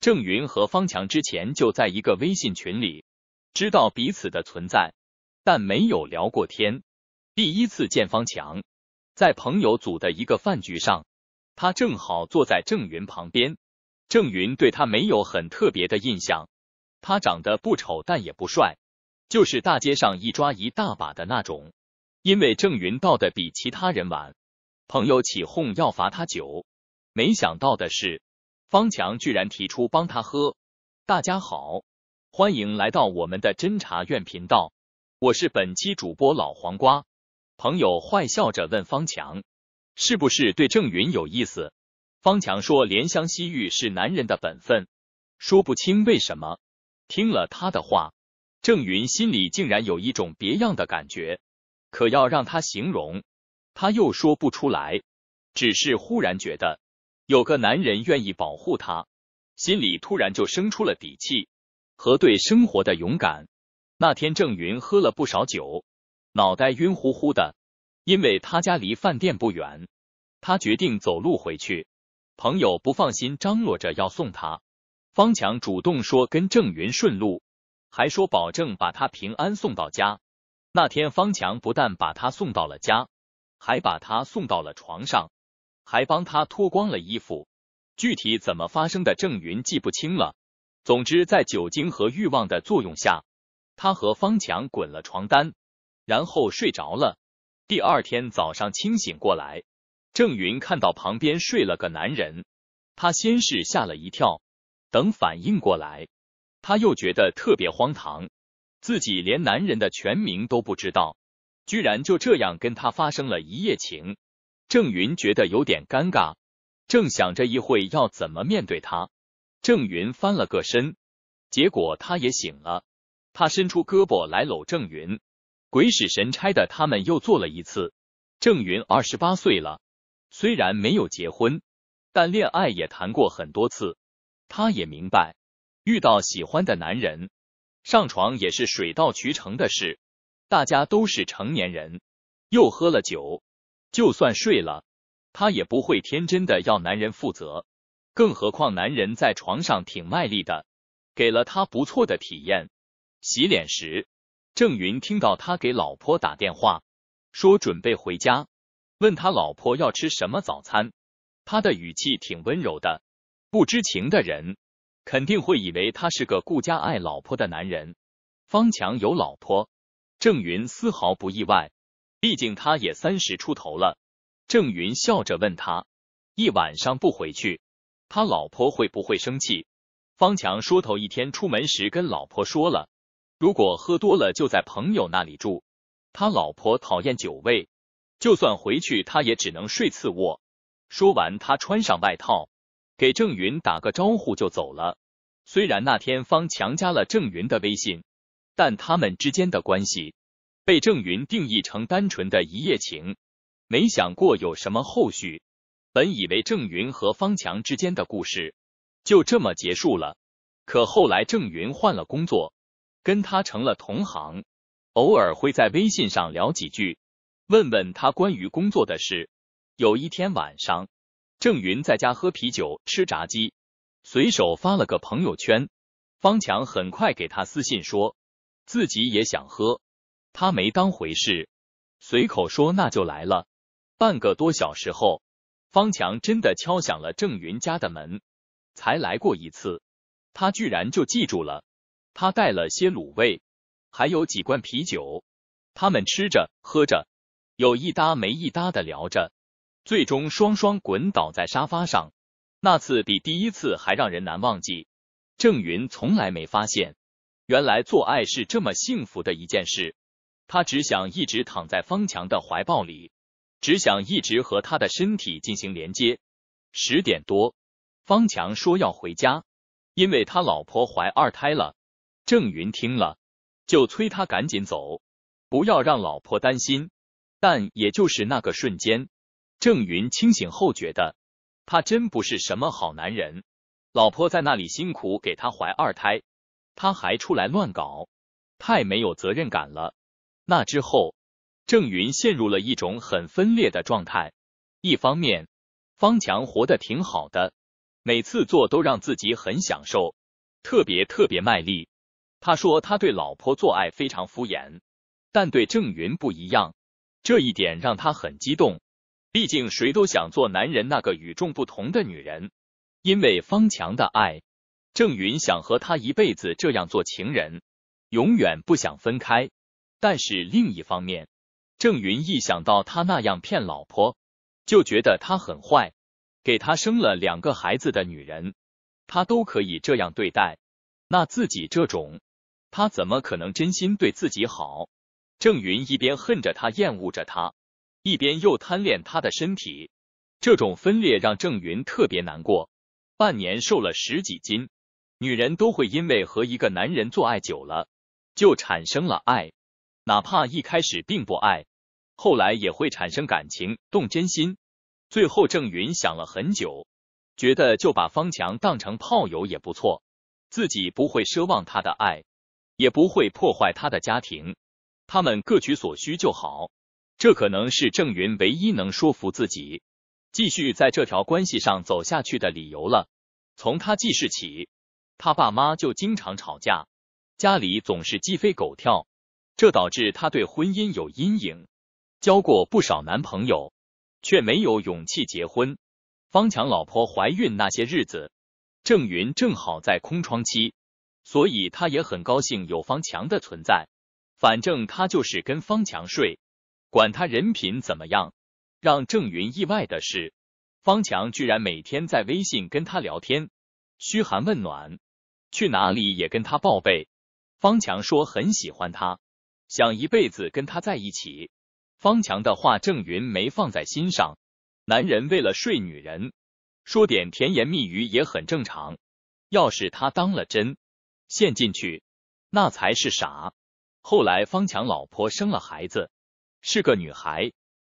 郑云和方强之前就在一个微信群里知道彼此的存在，但没有聊过天。第一次见方强，在朋友组的一个饭局上，他正好坐在郑云旁边。郑云对他没有很特别的印象，他长得不丑但也不帅，就是大街上一抓一大把的那种。因为郑云到的比其他人晚，朋友起哄要罚他酒。没想到的是。方强居然提出帮他喝。大家好，欢迎来到我们的侦查院频道，我是本期主播老黄瓜。朋友坏笑着问方强：“是不是对郑云有意思？”方强说：“怜香惜玉是男人的本分，说不清为什么。”听了他的话，郑云心里竟然有一种别样的感觉，可要让他形容，他又说不出来，只是忽然觉得。有个男人愿意保护她，心里突然就生出了底气和对生活的勇敢。那天郑云喝了不少酒，脑袋晕乎乎的，因为他家离饭店不远，他决定走路回去。朋友不放心，张罗着要送他。方强主动说跟郑云顺路，还说保证把他平安送到家。那天方强不但把他送到了家，还把他送到了床上。还帮他脱光了衣服，具体怎么发生的，郑云记不清了。总之，在酒精和欲望的作用下，他和方强滚了床单，然后睡着了。第二天早上清醒过来，郑云看到旁边睡了个男人，他先是吓了一跳，等反应过来，他又觉得特别荒唐，自己连男人的全名都不知道，居然就这样跟他发生了一夜情。郑云觉得有点尴尬，正想着一会要怎么面对他。郑云翻了个身，结果他也醒了。他伸出胳膊来搂郑云，鬼使神差的他们又做了一次。郑云二十八岁了，虽然没有结婚，但恋爱也谈过很多次。他也明白，遇到喜欢的男人，上床也是水到渠成的事。大家都是成年人，又喝了酒。就算睡了，他也不会天真的要男人负责，更何况男人在床上挺卖力的，给了他不错的体验。洗脸时，郑云听到他给老婆打电话，说准备回家，问他老婆要吃什么早餐，他的语气挺温柔的，不知情的人肯定会以为他是个顾家爱老婆的男人。方强有老婆，郑云丝毫不意外。毕竟他也三十出头了，郑云笑着问他：“一晚上不回去，他老婆会不会生气？”方强说：“头一天出门时跟老婆说了，如果喝多了就在朋友那里住。他老婆讨厌酒味，就算回去，他也只能睡次卧。”说完，他穿上外套，给郑云打个招呼就走了。虽然那天方强加了郑云的微信，但他们之间的关系。被郑云定义成单纯的一夜情，没想过有什么后续。本以为郑云和方强之间的故事就这么结束了，可后来郑云换了工作，跟他成了同行，偶尔会在微信上聊几句，问问他关于工作的事。有一天晚上，郑云在家喝啤酒吃炸鸡，随手发了个朋友圈，方强很快给他私信说，自己也想喝。他没当回事，随口说那就来了。半个多小时后，方强真的敲响了郑云家的门。才来过一次，他居然就记住了。他带了些卤味，还有几罐啤酒。他们吃着喝着，有一搭没一搭的聊着，最终双双滚倒在沙发上。那次比第一次还让人难忘记。郑云从来没发现，原来做爱是这么幸福的一件事。他只想一直躺在方强的怀抱里，只想一直和他的身体进行连接。十点多，方强说要回家，因为他老婆怀二胎了。郑云听了，就催他赶紧走，不要让老婆担心。但也就是那个瞬间，郑云清醒后觉得，他真不是什么好男人。老婆在那里辛苦给他怀二胎，他还出来乱搞，太没有责任感了。那之后，郑云陷入了一种很分裂的状态。一方面，方强活得挺好的，每次做都让自己很享受，特别特别卖力。他说他对老婆做爱非常敷衍，但对郑云不一样，这一点让他很激动。毕竟谁都想做男人那个与众不同的女人，因为方强的爱，郑云想和他一辈子这样做情人，永远不想分开。但是另一方面，郑云一想到他那样骗老婆，就觉得他很坏。给他生了两个孩子的女人，他都可以这样对待，那自己这种，他怎么可能真心对自己好？郑云一边恨着他，厌恶着他，一边又贪恋他的身体。这种分裂让郑云特别难过。半年瘦了十几斤，女人都会因为和一个男人做爱久了，就产生了爱。哪怕一开始并不爱，后来也会产生感情，动真心。最后，郑云想了很久，觉得就把方强当成炮友也不错，自己不会奢望他的爱，也不会破坏他的家庭，他们各取所需就好。这可能是郑云唯一能说服自己继续在这条关系上走下去的理由了。从他记事起，他爸妈就经常吵架，家里总是鸡飞狗跳。这导致他对婚姻有阴影，交过不少男朋友，却没有勇气结婚。方强老婆怀孕那些日子，郑云正好在空窗期，所以他也很高兴有方强的存在。反正他就是跟方强睡，管他人品怎么样。让郑云意外的是，方强居然每天在微信跟他聊天，嘘寒问暖，去哪里也跟他报备。方强说很喜欢他。想一辈子跟他在一起，方强的话郑云没放在心上。男人为了睡女人，说点甜言蜜语也很正常。要是他当了真，陷进去那才是傻。后来方强老婆生了孩子，是个女孩，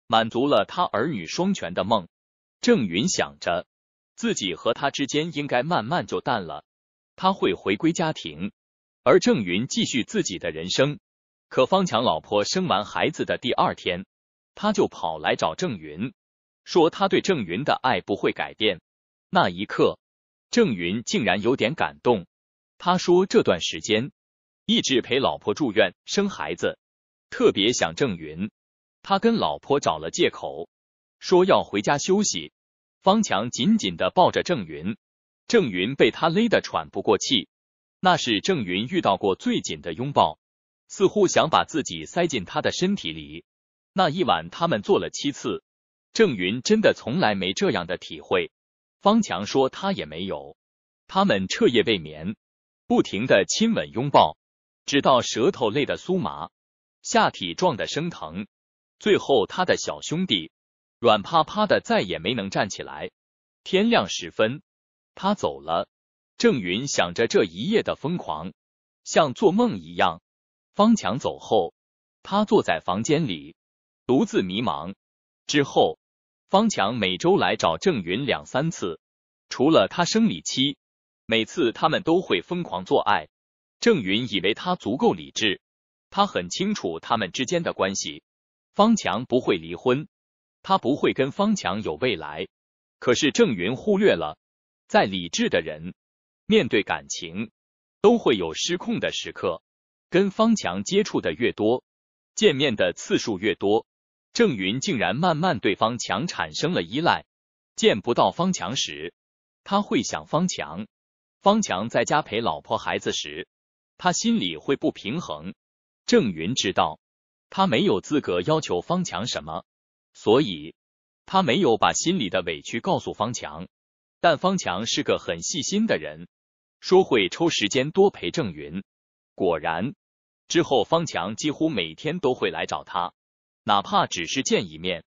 满足了他儿女双全的梦。郑云想着，自己和他之间应该慢慢就淡了，他会回归家庭，而郑云继续自己的人生。可方强老婆生完孩子的第二天，他就跑来找郑云，说他对郑云的爱不会改变。那一刻，郑云竟然有点感动。他说这段时间一直陪老婆住院生孩子，特别想郑云。他跟老婆找了借口，说要回家休息。方强紧紧的抱着郑云，郑云被他勒得喘不过气，那是郑云遇到过最紧的拥抱。似乎想把自己塞进他的身体里。那一晚，他们做了七次。郑云真的从来没这样的体会。方强说他也没有。他们彻夜未眠，不停的亲吻、拥抱，直到舌头累得酥麻，下体撞得生疼。最后，他的小兄弟软趴趴的，再也没能站起来。天亮时分，他走了。郑云想着这一夜的疯狂，像做梦一样。方强走后，他坐在房间里，独自迷茫。之后，方强每周来找郑云两三次，除了他生理期，每次他们都会疯狂做爱。郑云以为他足够理智，他很清楚他们之间的关系，方强不会离婚，他不会跟方强有未来。可是郑云忽略了，在理智的人面对感情，都会有失控的时刻。跟方强接触的越多，见面的次数越多，郑云竟然慢慢对方强产生了依赖。见不到方强时，他会想方强；方强在家陪老婆孩子时，他心里会不平衡。郑云知道他没有资格要求方强什么，所以他没有把心里的委屈告诉方强。但方强是个很细心的人，说会抽时间多陪郑云。果然。之后，方强几乎每天都会来找他，哪怕只是见一面，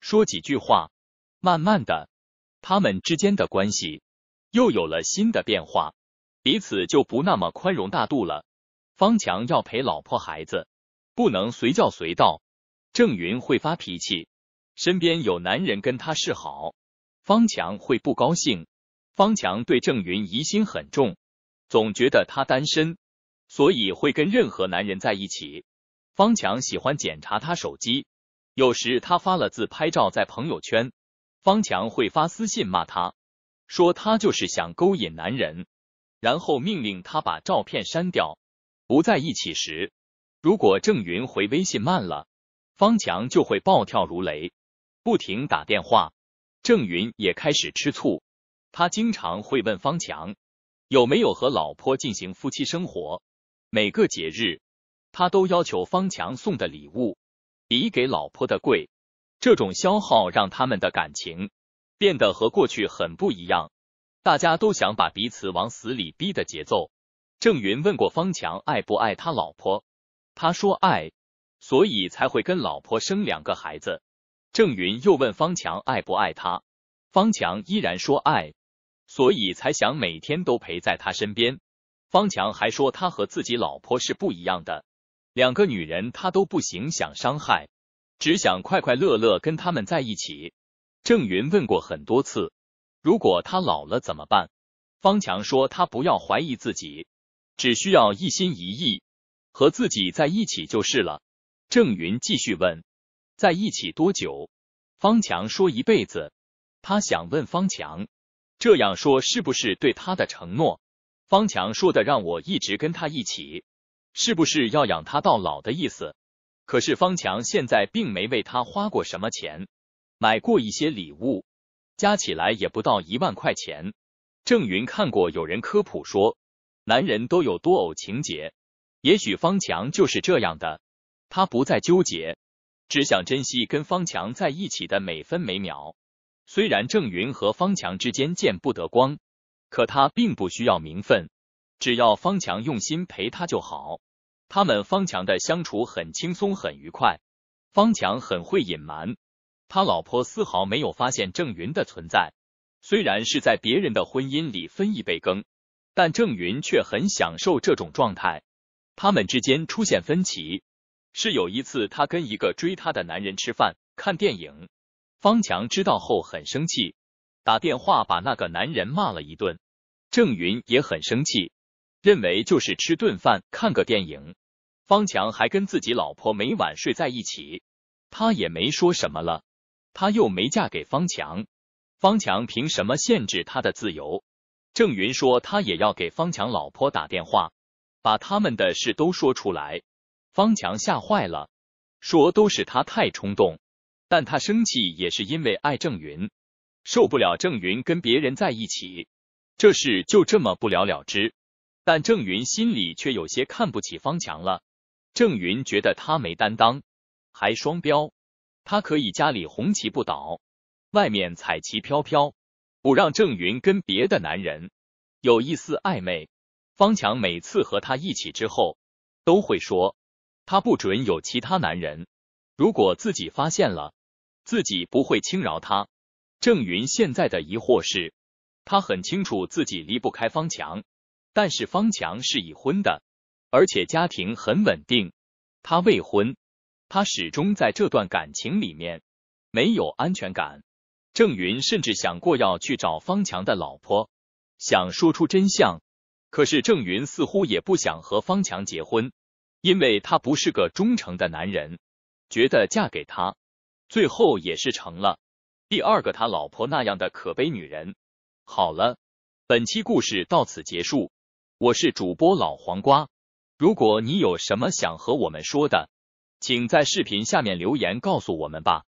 说几句话。慢慢的，他们之间的关系又有了新的变化，彼此就不那么宽容大度了。方强要陪老婆孩子，不能随叫随到；郑云会发脾气，身边有男人跟他示好，方强会不高兴。方强对郑云疑心很重，总觉得他单身。所以会跟任何男人在一起。方强喜欢检查他手机，有时他发了自拍照在朋友圈，方强会发私信骂他，说他就是想勾引男人，然后命令他把照片删掉。不在一起时，如果郑云回微信慢了，方强就会暴跳如雷，不停打电话。郑云也开始吃醋，他经常会问方强有没有和老婆进行夫妻生活。每个节日，他都要求方强送的礼物比给老婆的贵。这种消耗让他们的感情变得和过去很不一样。大家都想把彼此往死里逼的节奏。郑云问过方强爱不爱他老婆，他说爱，所以才会跟老婆生两个孩子。郑云又问方强爱不爱他，方强依然说爱，所以才想每天都陪在他身边。方强还说，他和自己老婆是不一样的，两个女人他都不行，想伤害，只想快快乐乐跟他们在一起。郑云问过很多次，如果他老了怎么办？方强说他不要怀疑自己，只需要一心一意和自己在一起就是了。郑云继续问，在一起多久？方强说一辈子。他想问方强，这样说是不是对他的承诺？方强说的让我一直跟他一起，是不是要养他到老的意思？可是方强现在并没为他花过什么钱，买过一些礼物，加起来也不到一万块钱。郑云看过有人科普说，男人都有多偶情节，也许方强就是这样的。他不再纠结，只想珍惜跟方强在一起的每分每秒。虽然郑云和方强之间见不得光。可他并不需要名分，只要方强用心陪他就好。他们方强的相处很轻松，很愉快。方强很会隐瞒，他老婆丝毫没有发现郑云的存在。虽然是在别人的婚姻里分一杯羹，但郑云却很享受这种状态。他们之间出现分歧，是有一次他跟一个追他的男人吃饭看电影，方强知道后很生气。打电话把那个男人骂了一顿，郑云也很生气，认为就是吃顿饭、看个电影，方强还跟自己老婆每晚睡在一起，他也没说什么了。他又没嫁给方强，方强凭什么限制他的自由？郑云说他也要给方强老婆打电话，把他们的事都说出来。方强吓坏了，说都是他太冲动，但他生气也是因为爱郑云。受不了郑云跟别人在一起，这事就这么不了了之。但郑云心里却有些看不起方强了。郑云觉得他没担当，还双标。他可以家里红旗不倒，外面彩旗飘飘，不让郑云跟别的男人有一丝暧昧。方强每次和他一起之后，都会说他不准有其他男人。如果自己发现了，自己不会轻饶他。郑云现在的疑惑是，他很清楚自己离不开方强，但是方强是已婚的，而且家庭很稳定，他未婚，他始终在这段感情里面没有安全感。郑云甚至想过要去找方强的老婆，想说出真相。可是郑云似乎也不想和方强结婚，因为他不是个忠诚的男人，觉得嫁给他，最后也是成了。第二个，他老婆那样的可悲女人。好了，本期故事到此结束。我是主播老黄瓜。如果你有什么想和我们说的，请在视频下面留言告诉我们吧。